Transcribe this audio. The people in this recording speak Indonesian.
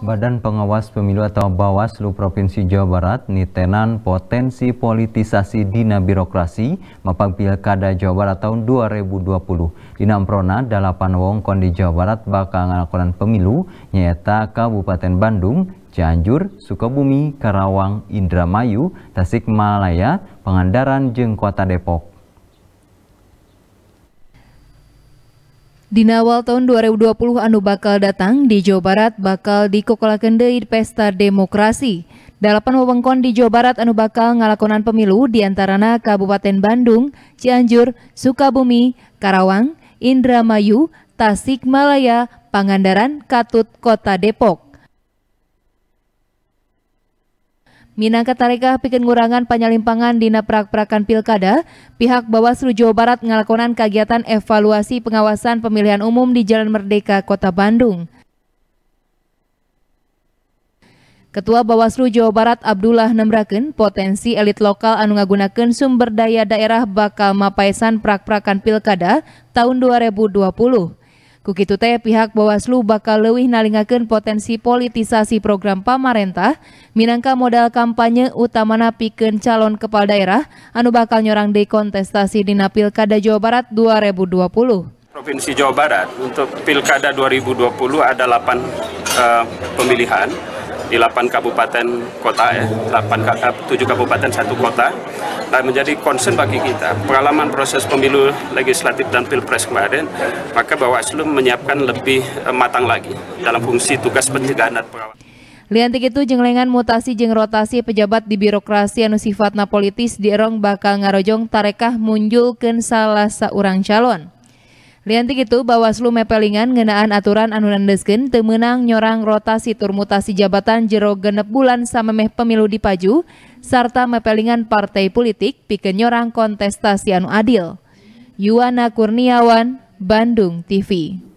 Badan Pengawas Pemilu atau Bawaslu Provinsi Jawa Barat nitenan potensi politisasi dina birokrasi mapang pilkada Jawa Barat tahun 2020. Dina Amprona dalapan wong di Jawa Barat bakal ngalakonan pemilu nyata Kabupaten Bandung, Cianjur, Sukabumi, Karawang, Indramayu, Tasikmalaya, Pangandaran, Jengkota Depok. Di awal tahun 2020 anu bakal datang di Jawa Barat bakal dikokolakeun deui pesta demokrasi. Dalapan wewengkon di Jawa Barat anu bakal ngalakonan pemilu diantarana Kabupaten Bandung, Cianjur, Sukabumi, Karawang, Indramayu, Tasikmalaya, Pangandaran, Katut, Kota Depok. Minangka tarekah pikir ngurangan panyalimpangan dina prak-prakan pilkada, pihak Bawaslu Jawa Barat ngelakonan kegiatan evaluasi pengawasan pemilihan umum di Jalan Merdeka, Kota Bandung. Ketua Bawaslu Jawa Barat Abdullah Nembraken, potensi elit lokal anu ngagunakan sumber daya daerah bakal mapaisan prak-prakan pilkada tahun 2020. Kukitu teh pihak Bawaslu bakal lebih nalingakeun potensi politisasi program pamarentah minangka modal kampanye utamana pikeun calon kepala daerah anu bakal nyorang dekontestasi di kontestasi dina Jawa Barat 2020. Provinsi Jawa Barat untuk Pilkada 2020 ada 8 uh, eh, pemilihan di 8 kabupaten kota ya, 8 7 eh, kabupaten satu kota dan menjadi concern bagi kita pengalaman proses pemilu legislatif dan pilpres kemarin maka Bawaslu menyiapkan lebih eh, matang lagi dalam fungsi tugas pencegahan dan pengawasan. Liantik itu jenglengan mutasi jeng rotasi pejabat di birokrasi anu sifatna politis di erong bakal ngarojong tarekah munjulkan salah seorang calon. Lianti gitu Bawaslu mepelingan ngenaan aturan anu nandeskeun temenang nyorang rotasi turmutasi jabatan jero genep bulan samemeh pemilu dipaju serta mepelingan partai politik pikeun nyorang kontestasi anu adil. Yuwana Kurniawan, Bandung TV.